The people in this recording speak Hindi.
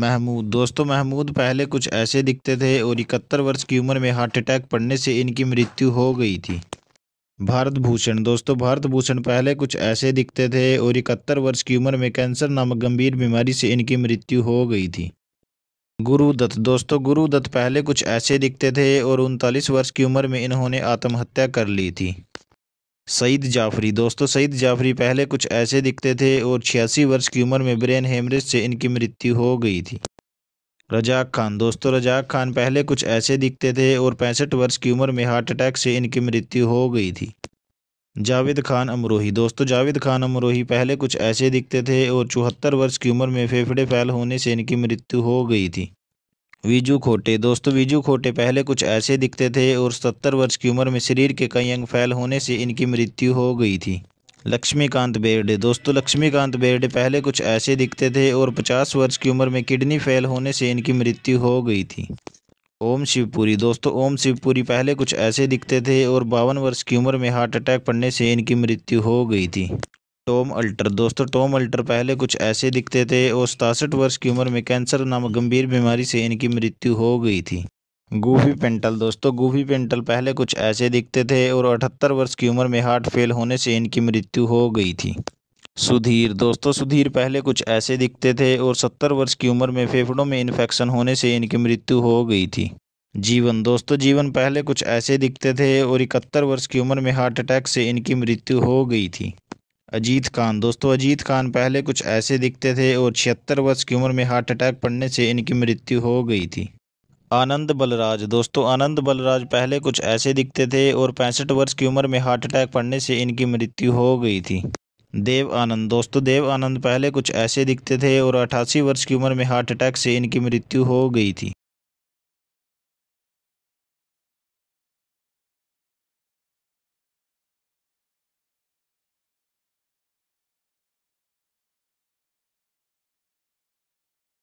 महमूद दोस्तों महमूद पहले कुछ ऐसे दिखते थे और इकहत्तर वर्ष की उम्र में हार्ट अटैक पड़ने से इनकी मृत्यु हो गई थी भारत भूषण दोस्तों भारत भूषण पहले कुछ ऐसे दिखते थे और इकहत्तर वर्ष की उम्र में कैंसर नामक गंभीर बीमारी से इनकी मृत्यु हो गई थी गुरुदत्त दोस्तों गुरुदत्त पहले कुछ ऐसे दिखते थे और उनतालीस वर्ष की उम्र में इन्होंने आत्महत्या कर ली थी सईद जाफरी दोस्तों सईद जाफरी पहले कुछ ऐसे दिखते थे और छियासी वर्ष की उम्र में ब्रेन हेमरेज से इनकी मृत्यु हो गई थी रजाक खान दोस्तों रजाक खान पहले कुछ ऐसे दिखते थे और पैंसठ वर्ष की उम्र में हार्ट अटैक से इनकी मृत्यु हो गई थी जावेद खान अमरोही दोस्तों जावेद खान अमरोही पहले कुछ ऐसे दिखते थे और चौहत्तर वर्ष की उम्र में फेफड़े फैल होने से इनकी मृत्यु हो गई थी वीजू खोटे दोस्तों वीजू खोटे पहले कुछ ऐसे दिखते थे और सत्तर वर्ष की उम्र में शरीर के कई अंग फैल होने से इनकी मृत्यु हो गई थी लक्ष्मीकांत बेर्डे दोस्तों लक्ष्मीकांत बेर्डे पहले कुछ ऐसे दिखते थे और पचास वर्ष की उम्र में किडनी फेल होने से इनकी मृत्यु हो गई थी ओम शिवपुरी दोस्तों ओम शिवपुरी पहले कुछ ऐसे दिखते थे और बावन वर्ष की उम्र में हार्ट अटैक पड़ने से इनकी मृत्यु हो गई थी टॉम अल्टर दोस्तों टॉम अल्टर पहले कुछ ऐसे दिखते थे और सतासठ वर्ष की उम्र में कैंसर नामक गंभीर बीमारी से इनकी मृत्यु हो गई थी गूफी पेंटल दोस्तों गूफी पेंटल पहले कुछ ऐसे दिखते थे और अठहत्तर वर्ष की उम्र में हार्ट फेल होने से इनकी मृत्यु हो गई थी सुधीर दोस्तों सुधीर पहले कुछ ऐसे दिखते थे और सत्तर वर्ष की उम्र में फेफड़ों में इन्फेक्शन होने से इनकी मृत्यु हो गई थी जीवन दोस्तों जीवन पहले कुछ ऐसे दिखते थे और इकहत्तर वर्ष की उम्र में हार्ट अटैक से इनकी मृत्यु हो गई थी अजीत खान दोस्तों अजीत खान पहले कुछ ऐसे दिखते थे और छिहत्तर वर्ष की उम्र में हार्ट अटैक पड़ने से इनकी मृत्यु हो गई थी आनंद बलराज दोस्तों आनंद बलराज पहले कुछ ऐसे दिखते थे और पैंसठ वर्ष की उम्र में हार्ट अटैक पड़ने से इनकी मृत्यु हो गई थी देव आनंद दोस्तों देव आनंद पहले कुछ ऐसे दिखते थे और अठासी वर्ष की उम्र में हार्ट अटैक से इनकी मृत्यु हो गई थी